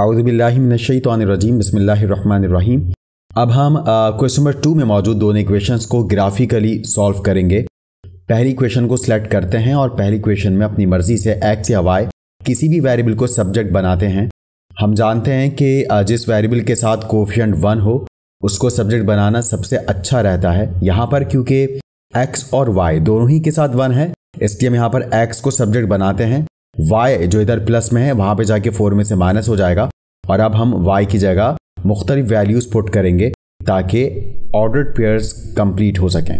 आउदबिल्लाशतरजीम बसमीम अब हम क्वेश्चन नंबर टू में मौजूद दोनों इक्वेशंस को ग्राफिकली सॉल्व करेंगे पहली क्वेश्चन को सिलेक्ट करते हैं और पहली क्वेश्चन में अपनी मर्जी से एक्स या वाई किसी भी वेरिएबल को सब्जेक्ट बनाते हैं हम जानते हैं कि जिस वेरिएबल के साथ कोफियंट वन हो उसको सब्जेक्ट बनाना सबसे अच्छा रहता है यहाँ पर क्योंकि एक्स और वाई दोनों ही के साथ वन है इसलिए हम यहाँ पर एक्स को सब्जेक्ट बनाते हैं वाई जो इधर प्लस में है वहां पे जाके फोर में से माइनस हो जाएगा और अब हम वाई की जगह मुख्तलिफ वैल्यूज़ पुट करेंगे ताकि ऑर्डर्ड पेयर्स कंप्लीट हो सकें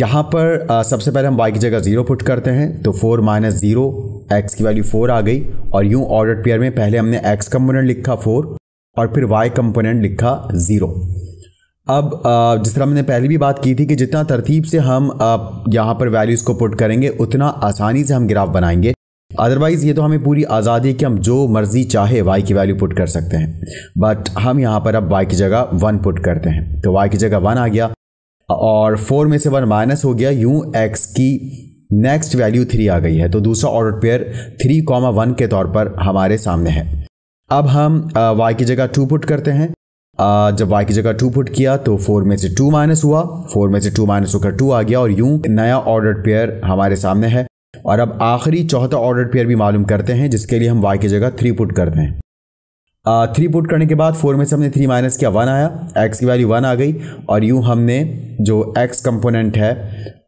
यहाँ पर आ, सबसे पहले हम वाई की जगह ज़ीरो पुट करते हैं तो फोर माइनस ज़ीरो एक्स की वैल्यू फोर आ गई और यूं ऑर्डर्ड पेयर में पहले हमने एक्स कंपोनेंट लिखा फोर और फिर वाई कंपोनेंट लिखा ज़ीरो अब आ, जिस तरह मैंने पहले भी बात की थी कि जितना तरतीब से हम यहाँ पर वैल्यूज़ को पुट करेंगे उतना आसानी से हम ग्राफ बनाएंगे अदरवाइज़ ये तो हमें पूरी आज़ादी कि हम जो मर्ज़ी चाहे वाई की वैल्यू पुट कर सकते हैं बट हम यहाँ पर अब वाई की जगह वन पुट करते हैं तो वाई की जगह वन आ गया और फोर में से वन माइनस हो गया यूँ एक्स की नेक्स्ट वैल्यू थ्री आ गई है तो दूसरा order pair three comma one के तौर पर हमारे सामने है अब हम वाई की जगह टू पुट करते हैं जब वाई की जगह टू पुट किया तो फोर में से टू माइनस हुआ फोर में से टू माइनस होकर टू आ गया और यूं नया ऑर्डर पेयर हमारे सामने है और अब आखिरी चौथा ऑर्डर पेयर भी मालूम करते हैं जिसके लिए हम वाई की जगह थ्री पुट करते हैं थ्री पुट करने के बाद फोर में से हमने थ्री माइनस किया वन आया एक्स की वैल्यू वन आ गई और यूँ हमने जो एक्स कंपोनेंट है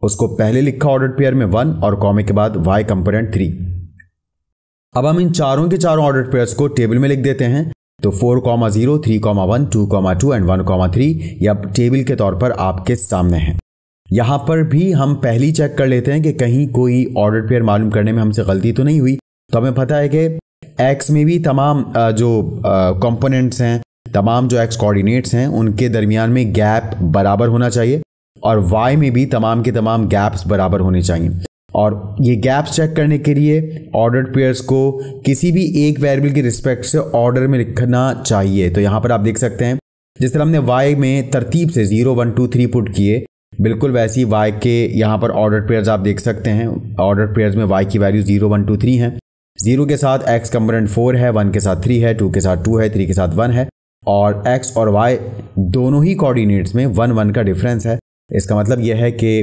उसको पहले लिखा ऑर्डर पेयर में वन और कॉमे के बाद वाई कंपोनेंट थ्री अब हम इन चारों के चारों ऑर्डर पेयर्स को टेबल में लिख देते हैं तो four comma zero three comma one two comma two and one comma three अब टेबल के तौर पर आपके सामने है यहाँ पर भी हम पहली चेक कर लेते हैं कि कहीं कोई ऑर्डर पेयर मालूम करने में हमसे गलती तो नहीं हुई तो हमें पता है कि एक्स में भी तमाम जो कंपोनेंट्स हैं तमाम जो एक्स कोऑर्डिनेट्स हैं उनके दरमियान में गैप बराबर होना चाहिए और वाई में भी तमाम के तमाम गैप्स बराबर होने चाहिए और ये गैप्स चेक करने के लिए ऑर्डर पेयर्स को किसी भी एक वेरिएबल के रिस्पेक्ट से ऑर्डर में लिखना चाहिए तो यहाँ पर आप देख सकते हैं जिस तरह हमने वाई में तरतीब से zero one two three put किए बिल्कुल वैसी ही वाई के यहाँ पर ऑर्डर पेयर्स आप देख सकते हैं ऑर्डर पेयर्स में वाई की value zero one two three है जीरो के साथ एक्स कम्पोनेंट फोर है वन के साथ थ्री है टू के साथ टू है थ्री के साथ वन है और एक्स और वाई दोनों ही कोऑर्डिनेट्स में वन वन का डिफरेंस है इसका मतलब यह है कि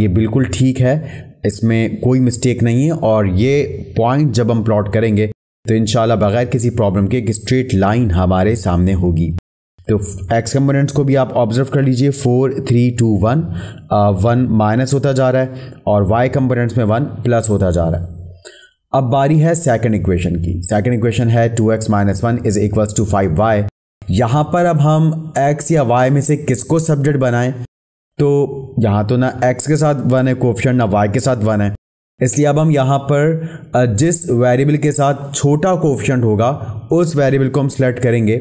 ये बिल्कुल ठीक है इसमें कोई मिस्टेक नहीं है और ये पॉइंट जब हम प्लॉट करेंगे तो इन बगैर किसी प्रॉब्लम के एक स्ट्रेट लाइन हमारे सामने होगी तो एक्स कंपोनेंट्स को भी आप ऑब्जर्व कर लीजिए four three two one one minus होता जा रहा है और वाई कंपोनेंट्स में वन प्लस होता जा रहा है अब बारी है सेकंड इक्वेशन की सेकंड इक्वेशन है two X minus one is equals to five Y यहाँ पर अब हम एक्स या वाई में से किसको सब्जेक्ट बनाएं तो यहाँ तो ना एक्स के साथ वन है कोऑप्शन ना वाई के साथ वन है इसलिए अब हम यहाँ पर जिस वेरिएबल के साथ छोटा कोफिशंट होगा उस वेरिएबल को हम सेलेक्ट करेंगे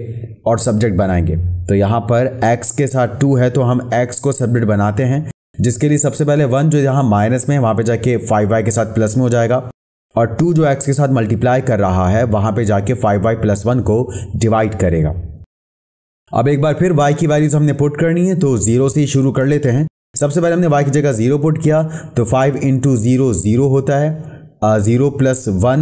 और सब्जेक्ट बनाएंगे तो यहाँ पर एक्स के साथ टू है तो हम एक्स को सब्जेक्ट बनाते हैं जिसके लिए सबसे पहले वन जो यहाँ माइनस में है वहाँ पे जाके फाइव वाई के साथ प्लस में हो जाएगा और टू जो एक्स के साथ मल्टीप्लाई कर रहा है वहाँ पे जाके फाइव वाई प्लस वन को डिवाइड करेगा अब एक बार फिर वाई की वैल्यूज हमने पुट करनी है तो जीरो से ही शुरू कर लेते हैं सबसे पहले हमने y की जगह ज़ीरो पुट किया तो फाइव इंटू ज़ीरो ज़ीरो होता है ज़ीरो प्लस वन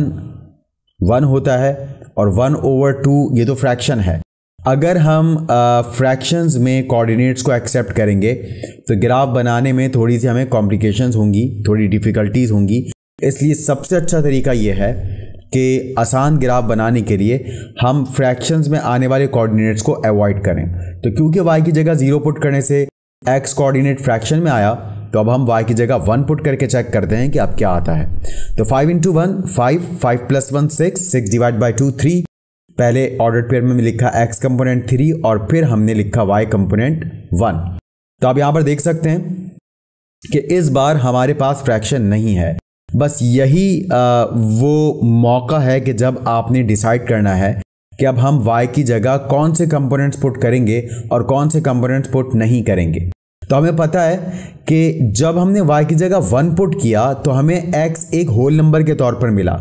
वन होता है और वन ओवर टू ये तो फ्रैक्शन है अगर हम फ्रैक्शंस में कोऑर्डिनेट्स को एक्सेप्ट करेंगे तो ग्राफ बनाने में थोड़ी सी हमें कॉम्प्लिकेशंस होंगी थोड़ी डिफ़िकल्टीज होंगी इसलिए सबसे अच्छा तरीका ये है कि आसान ग्राफ बनाने के लिए हम फ्रैक्शंस में आने वाले कोऑर्डिनेट्स को अवॉइड करें तो क्योंकि वाई की जगह ज़ीरो पुट करने से एक्स कोऑर्डिनेट फ्रैक्शन में आया तो अब हम वाई की जगह वन पुट करके चेक करते हैं कि अब क्या आता है तो five into one five five plus one six six divide by two three पहले ऑर्डर पेयर में लिखा एक्स कंपोनेंट थ्री और फिर हमने लिखा वाई कंपोनेंट वन तो आप यहां पर देख सकते हैं कि इस बार हमारे पास फ्रैक्शन नहीं है बस यही आ, वो मौका है कि जब आपने डिसाइड करना है कि अब हम y की जगह कौन से कंपोनेंट्स पुट करेंगे और कौन से कंपोनेंट्स पुट नहीं करेंगे तो हमें पता है कि जब हमने y की जगह वन पुट किया तो हमें x एक होल नंबर के तौर पर मिला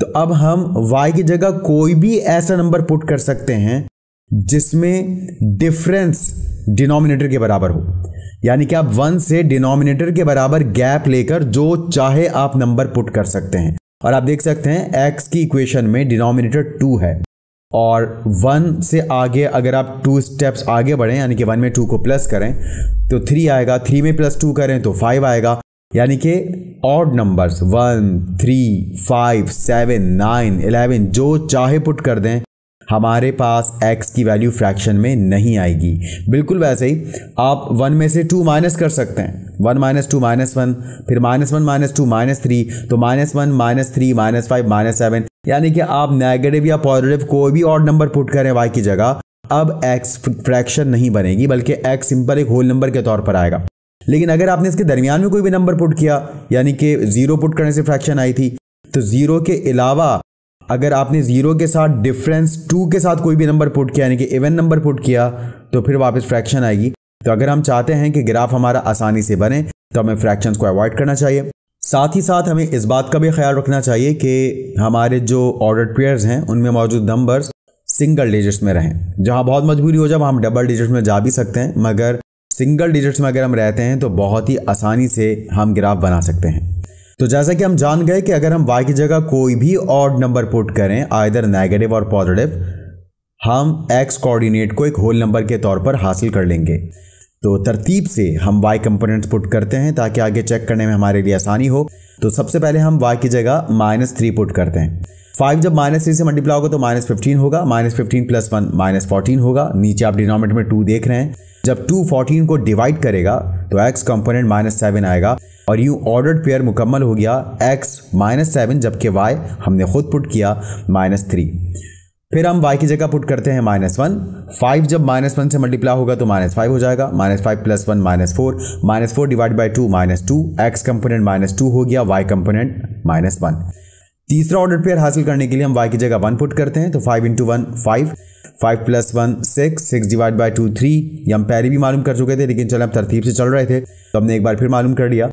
तो अब हम y की जगह कोई भी ऐसा नंबर पुट कर सकते हैं जिसमें डिफरेंस डिनोमिनेटर के बराबर हो यानी कि आप वन से डिनोमिनेटर के बराबर गैप लेकर जो चाहे आप नंबर पुट कर सकते हैं और आप देख सकते हैं एक्स की इक्वेशन में डिनोमिनेटर टू है और वन से आगे अगर आप टू स्टेप्स आगे बढ़ें यानी कि वन में टू को प्लस करें तो थ्री आएगा थ्री में प्लस टू करें तो फाइव आएगा यानी कि odd numbers one three five seven nine eleven जो चाहे पुट कर दें हमारे पास x की वैल्यू फ्रैक्शन में नहीं आएगी बिल्कुल वैसे ही आप वन में से टू माइनस कर सकते हैं one minus two minus one फिर minus one minus two minus three तो minus one minus three minus five minus seven यानी कि आप नेगेटिव या पॉजिटिव कोई भी और नंबर पुट करें वाई की जगह अब एक्स फ्रैक्शन नहीं बनेगी बल्कि एक्स सिंपल एक होल नंबर के तौर पर आएगा लेकिन अगर आपने इसके दरमियान में कोई भी नंबर पुट किया यानी कि ज़ीरो पुट करने से फ्रैक्शन आई थी तो ज़ीरो के अलावा अगर आपने ज़ीरो के साथ डिफरेंस टू के साथ कोई भी नंबर पुट किया यानी कि इवन नंबर पुट किया तो फिर वापस फ्रैक्शन आएगी तो अगर हम चाहते हैं कि ग्राफ हमारा आसानी से बने तो हमें फ्रैक्शंस को अवॉइड करना चाहिए साथ ही साथ हमें इस बात का भी ख्याल रखना चाहिए कि हमारे जो ऑर्डर पेयर्स हैं उनमें मौजूद नंबर्स सिंगल डिजिट्स में रहें जहां बहुत मजबूरी हो जब हम डबल डिजिट्स में जा भी सकते हैं मगर सिंगल डिजिट्स में अगर हम रहते हैं तो बहुत ही आसानी से हम ग्राफ बना सकते हैं तो जैसा कि हम जान गए कि अगर हम वाई की जगह कोई भी ऑड नंबर पुट करें आयदर नेगेटिव और पॉजिटिव हम एक्स कोऑर्डिनेट को एक होल नंबर के तौर पर हासिल कर लेंगे तो तरतीब से हम वाई कंपोनेंट्स पुट करते हैं ताकि आगे चेक करने में हमारे लिए आसानी हो तो सबसे पहले हम वाई की जगह माइनस थ्री पुट करते हैं फाइव जब माइनस थ्री से मल्टीप्लाई होगा तो माइनस फिफ्टीन होगा minus fifteen plus one minus fourteen होगा नीचे आप डिनोमीटर में टू देख रहे हैं जब टू फोर्टीन को डिवाइड करेगा तो एक्स कंपोनेंट माइनस सेवन आएगा और यू ऑर्डर्ड पेयर मुकम्मल हो गया एक्स माइनस सेवन जबकि वाई हमने खुद पुट किया माइनस थ्री फिर हम y की जगह पुट करते हैं माइनस वन फाइव जब माइनस वन से मल्टीप्लाई होगा तो माइनस फाइव हो जाएगा minus five plus one minus four minus four divide by two minus two x component minus two हो गया वाई कंपोनेंट माइनस वन तीसरा ऑर्डर पेयर हासिल करने के लिए हम y की जगह वन पुट करते हैं तो five into one five five plus one six six divide by two three ये हम पहले भी मालूम कर चुके थे लेकिन चलो हम तरतीब से चल रहे थे तो हमने एक बार फिर मालूम कर लिया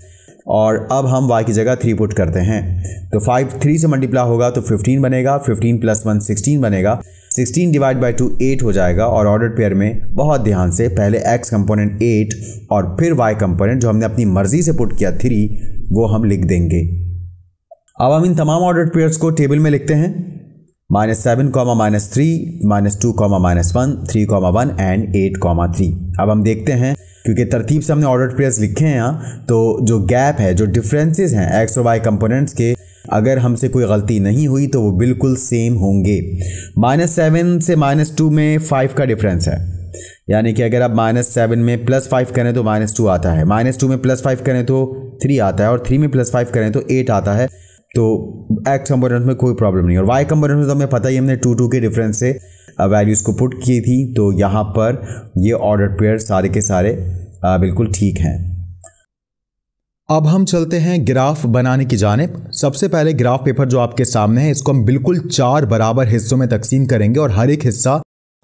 और अब हम वाई की जगह थ्री पुट करते हैं तो फाइव थ्री से मल्टीप्लाई होगा तो फिफ्टीन बनेगा फिफ्टीन प्लस वन सिक्सटीन बनेगा sixteen divide by two eight हो जाएगा और ऑर्डर पेयर में बहुत ध्यान से पहले एक्स कंपोनेंट एट और फिर वाई कंपोनेंट जो हमने अपनी मर्जी से पुट किया थ्री वो हम लिख देंगे अब हम इन तमाम ऑर्डर पेयर्स को टेबल में लिखते हैं minus seven comma minus three minus two comma minus one three comma one and eight comma three अब हम देखते हैं क्योंकि तरतीब से हमने ऑर्डर प्रेयर्स लिखे हैं यहाँ तो जो गैप है जो डिफरेंसेस हैं एक्स और वाई कंपोनेंट्स के अगर हमसे कोई गलती नहीं हुई तो वो बिल्कुल सेम होंगे माइनस सेवन से माइनस टू में फाइव का डिफरेंस है यानी कि अगर आप माइनस सेवन में प्लस फाइव करें तो माइनस टू आता है माइनस टू में प्लस फाइव करें तो थ्री आता है और थ्री में प्लस फाइव करें तो एट आता है तो एक्स कंपोनेंट में कोई प्रॉब्लम नहीं और वाई कंपोनेंट में तो हमें पता ही हमने टू टू के डिफरेंस से वैल्यूज़ uh, को पुट की थी तो यहाँ पर ये ऑर्डर पेयर सारे के सारे uh, बिल्कुल ठीक हैं अब हम चलते हैं ग्राफ बनाने की जानब सबसे पहले ग्राफ पेपर जो आपके सामने है इसको हम बिल्कुल चार बराबर हिस्सों में तकसीम करेंगे और हर एक हिस्सा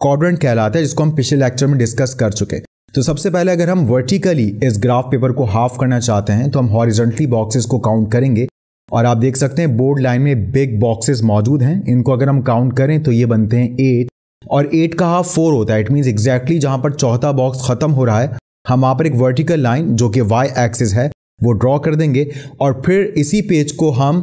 क्वाड्रेंट कहलाता है जिसको हम पिछले लेक्चर में डिस्कस कर चुके तो सबसे पहले अगर हम वर्टिकली इस ग्राफ पेपर को हाफ करना चाहते हैं तो हम हॉरिजेंटली बॉक्सेस को काउंट करेंगे और आप देख सकते हैं बोर्ड लाइन में बिग बॉक्सेस मौजूद हैं इनको अगर हम काउंट करें तो ये बनते हैं एट और एट का हाफ फोर होता है इट मीन्स एग्जैक्टली जहां पर चौथा बॉक्स खत्म हो रहा है हम वहाँ पर एक वर्टिकल लाइन जो कि वाई एक्सिस है वो ड्रॉ कर देंगे और फिर इसी पेज को हम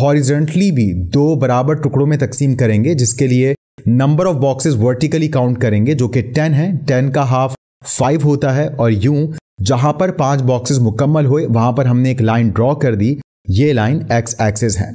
हॉरिजेंटली uh, भी दो बराबर टुकड़ों में तकसीम करेंगे जिसके लिए number of boxes vertically count करेंगे जो कि टेन है टेन का हाफ फाइव होता है और यूं जहां पर पांच बॉक्सेस मुकम्मल हुए वहां पर हमने एक लाइन ड्रॉ कर दी ये लाइन एक्स एक्सेस है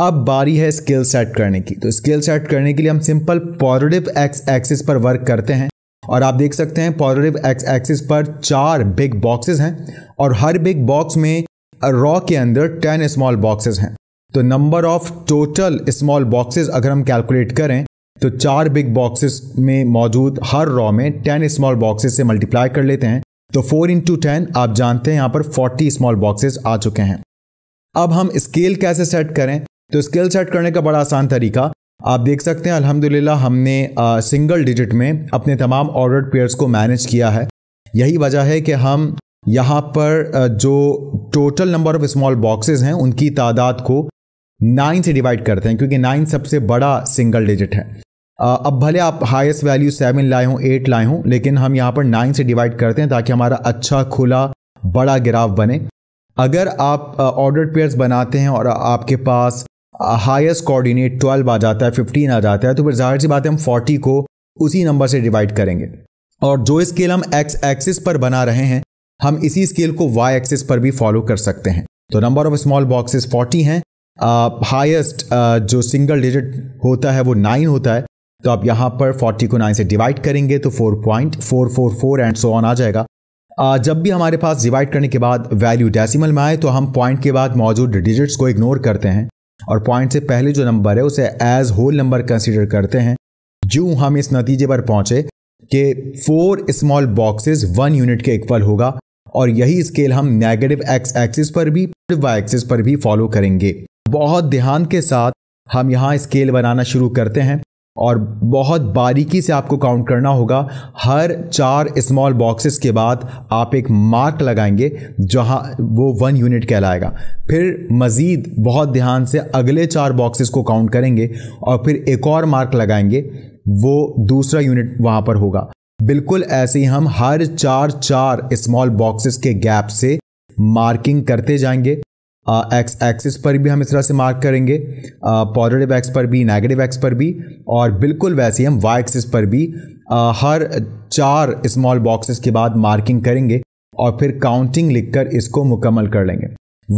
अब बारी है स्किल सेट करने की तो स्किल सेट करने के लिए हम सिंपल पॉजिटिव एक्स एक्सिस पर वर्क करते हैं और आप देख सकते हैं पॉजिटिव एक्स एक्सिस पर चार बिग बॉक्सेस हैं और हर बिग बॉक्स में रॉ के अंदर टेन स्मॉल बॉक्सेस हैं तो number of total small boxes अगर हम कैलकुलेट करें तो चार बिग बॉक्सेस में मौजूद हर रॉ में टेन स्मॉल बॉक्सेस से मल्टीप्लाई कर लेते हैं तो फोर इंटू टेन आप जानते हैं यहाँ पर फोर्टी स्मॉल बॉक्सेस आ चुके हैं अब हम स्केल कैसे सेट करें तो स्केल सेट करने का बड़ा आसान तरीका आप देख सकते हैं अल्हम्दुलिल्लाह हमने आ, सिंगल डिजिट में अपने तमाम ऑर्डर पेयर्स को मैनेज किया है यही वजह है कि हम यहाँ पर जो total number of small boxes हैं उनकी तादाद को नाइन से डिवाइड करते हैं क्योंकि नाइन सबसे बड़ा सिंगल डिजिट है अब भले आप हाईएस्ट वैल्यू सेवन लाए हों एट लाए हों लेकिन हम यहाँ पर नाइन से डिवाइड करते हैं ताकि हमारा अच्छा खुला बड़ा गिराव बने अगर आप ऑर्डर पेयर्स बनाते हैं और आपके पास हाईएस्ट कोऑर्डिनेट 12 आ जाता है 15 आ जाता है तो फिर जाहिर सी बात है हम 40 को उसी नंबर से डिवाइड करेंगे और जो स्केल हम एक्स एक्सिस पर बना रहे हैं हम इसी स्केल को वाई एक्सिस पर भी फॉलो कर सकते हैं तो नंबर ऑफ स्मॉल बॉक्सेस 40 हैं हाईएस्ट जो सिंगल डिजिट होता है वो नाइन होता है तो आप यहाँ पर 40 को 9 से डिवाइड करेंगे तो 4.444 एंड सो ऑन आ जाएगा जब भी हमारे पास डिवाइड करने के बाद वैल्यू डेसिमल में आए तो हम पॉइंट के बाद मौजूद डिजिट्स को इग्नोर करते हैं और पॉइंट से पहले जो नंबर है उसे एज होल नंबर कंसिडर करते हैं जो हम इस नतीजे पर पहुंचे कि four small boxes one unit के इक्वल होगा और यही स्केल हम नेगेटिव एक्स एक्सिस पर भी वाई एक्सिस पर भी फॉलो करेंगे बहुत ध्यान के साथ हम यहाँ स्केल बनाना शुरू करते हैं और बहुत बारीकी से आपको काउंट करना होगा हर चार स्मॉल बॉक्सेस के बाद आप एक मार्क लगाएंगे जहां वो वन यूनिट कहलाएगा फिर मज़ीद बहुत ध्यान से अगले चार बॉक्सेस को काउंट करेंगे और फिर एक और मार्क लगाएंगे वो दूसरा यूनिट वहाँ पर होगा बिल्कुल ऐसे ही हम हर चार चार स्मॉल बॉक्सेस के गैप से मार्किंग करते जाएंगे एक्स एक्सिस पर भी हम इस तरह से मार्क करेंगे पॉजिटिव एक्स पर भी नेगेटिव एक्स पर भी और बिल्कुल वैसे ही हम वाई एक्सिस पर भी आ, हर चार स्मॉल बॉक्सेस के बाद मार्किंग करेंगे और फिर काउंटिंग लिखकर इसको मुकम्मल कर लेंगे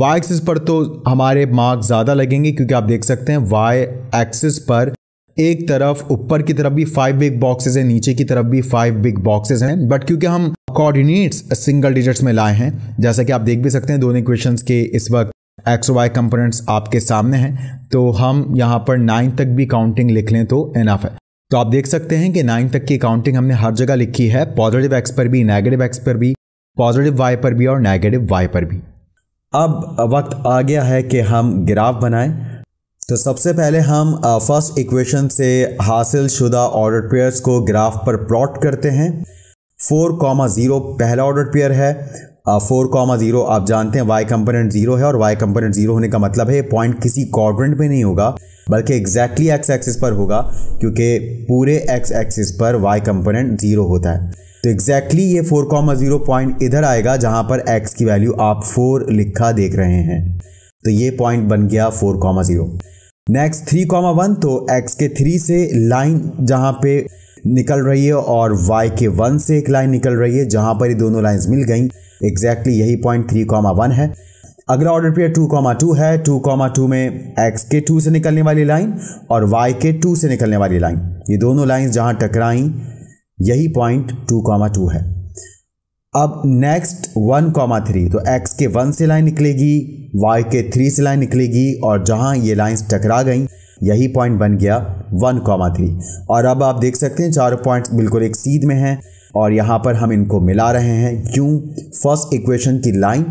वाई एक्सिस पर तो हमारे मार्क ज़्यादा लगेंगे क्योंकि आप देख सकते हैं वाई एक्सिस पर एक तरफ ऊपर की तरफ भी फाइव बिग बॉक्सेस हैं नीचे की तरफ भी फाइव बिग बॉक्सेस हैं बट क्योंकि हम कोऑर्डिनेट्स सिंगल डिजिट्स में लाए हैं जैसा कि आप देख भी सकते हैं दोनों इक्वेशंस के इस वक्त एक्स वाई कंपोनेंट्स आपके सामने हैं तो हम यहाँ पर नाइन तक भी काउंटिंग लिख लें तो इनफ है तो आप देख सकते हैं कि नाइन तक की काउंटिंग हमने हर जगह लिखी है पॉजिटिव एक्स पर भी नेगेटिव एक्स पर भी पॉजिटिव वाई पर भी और नेगेटिव वाई पर भी अब वक्त आ गया है कि हम ग्राफ बनाएं तो सबसे पहले हम फर्स्ट uh, इक्वेशन से हासिल शुदा ऑर्डर पेयर्स को ग्राफ पर प्लॉट करते हैं फोर कॉमा ज़ीरो पहला ऑर्डर पेयर है फोर कॉमा जीरो आप जानते हैं वाई कंपोनेंट जीरो है और वाई कंपोनेंट जीरो होने का मतलब है ये पॉइंट किसी कॉर्डरेंट में नहीं होगा बल्कि एग्जैक्टली एक्स एक्सिस पर होगा क्योंकि पूरे एक्स एक्सिस पर वाई कंपोनेंट जीरो होता है तो एग्जैक्टली ये फोर कॉमा जीरो पॉइंट इधर आएगा जहां पर एक्स की वैल्यू आप फोर लिखा देख रहे हैं तो ये पॉइंट बन गया four comma zero next three comma one तो एक्स के थ्री से लाइन जहां पे निकल रही है और वाई के वन से एक लाइन निकल रही है जहां पर ये दोनों लाइंस मिल गई एग्जैक्टली यही पॉइंट थ्री कॉमा वन है अगला order pair two comma two है टू कॉमा टू में एक्स के टू से निकलने वाली लाइन और वाई के टू से निकलने वाली लाइन ये दोनों लाइन्स जहाँ टकराई यही पॉइंट टू कॉमा टू है अब नेक्स्ट वन कॉमा थ्री तो एक्स के वन से लाइन निकलेगी वाई के थ्री से लाइन निकलेगी और जहाँ ये लाइन्स टकरा गई यही पॉइंट बन गया वन कॉमा थ्री और अब आप देख सकते हैं चारों पॉइंट्स बिल्कुल एक सीध में हैं और यहाँ पर हम इनको मिला रहे हैं क्यों फर्स्ट इक्वेशन की लाइन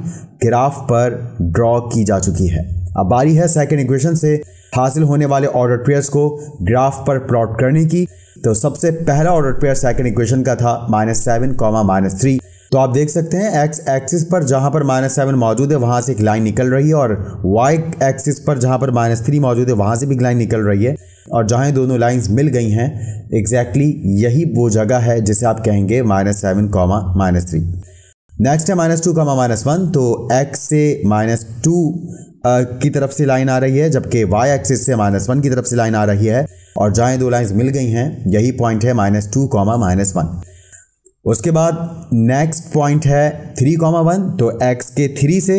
ग्राफ पर ड्रॉ की जा चुकी है अब बारी है सेकेंड इक्वेशन से हासिल होने वाले ऑर्डर पेयर्स को ग्राफ पर प्लॉट करने की तो सबसे पहला ऑर्डर पेयर सेकेंड इक्वेशन का था minus seven comma minus three तो आप देख सकते हैं एक्स एक्सिस पर जहां पर माइनस सेवन मौजूद है वहां से एक लाइन निकल रही है और वाई एक्सिस पर जहां पर माइनस थ्री मौजूद है वहां से भी एक लाइन निकल रही है और जहां दोनों लाइन्स मिल गई हैं एग्जैक्टली exactly यही वो जगह है जिसे आप कहेंगे minus seven comma minus three next है minus two comma minus one तो एक्स से माइनस टू uh, की तरफ से लाइन आ रही है जबकि वाई एक्सिस से माइनस वन की तरफ से लाइन आ रही है और जहाँ दो लाइन्स मिल गई हैं यही पॉइंट है minus two comma minus one उसके बाद नेक्स्ट पॉइंट है थ्री कॉमा वन तो एक्स के थ्री से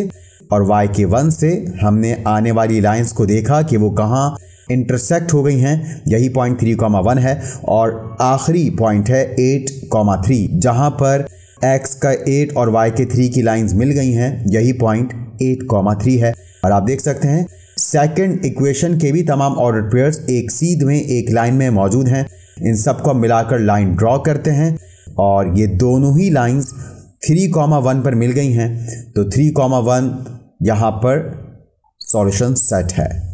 और वाई के वन से हमने आने वाली लाइंस को देखा कि वो कहाँ इंटरसेक्ट हो गई हैं यही पॉइंट थ्री कॉमा वन है और आखिरी पॉइंट है एट कॉमा थ्री जहाँ पर एक्स का एट और वाई के थ्री की लाइंस मिल गई हैं यही पॉइंट एट कॉमा थ्री है और आप देख सकते हैं सेकेंड इक्वेशन के भी तमाम ऑर्डर पेयर्स एक सीध में एक लाइन में मौजूद हैं इन सबको मिलाकर लाइन ड्रॉ करते हैं और ये दोनों ही लाइंस थ्री कॉमा वन पर मिल गई हैं तो थ्री कॉमा वन यहाँ पर सॉल्यूशन सेट है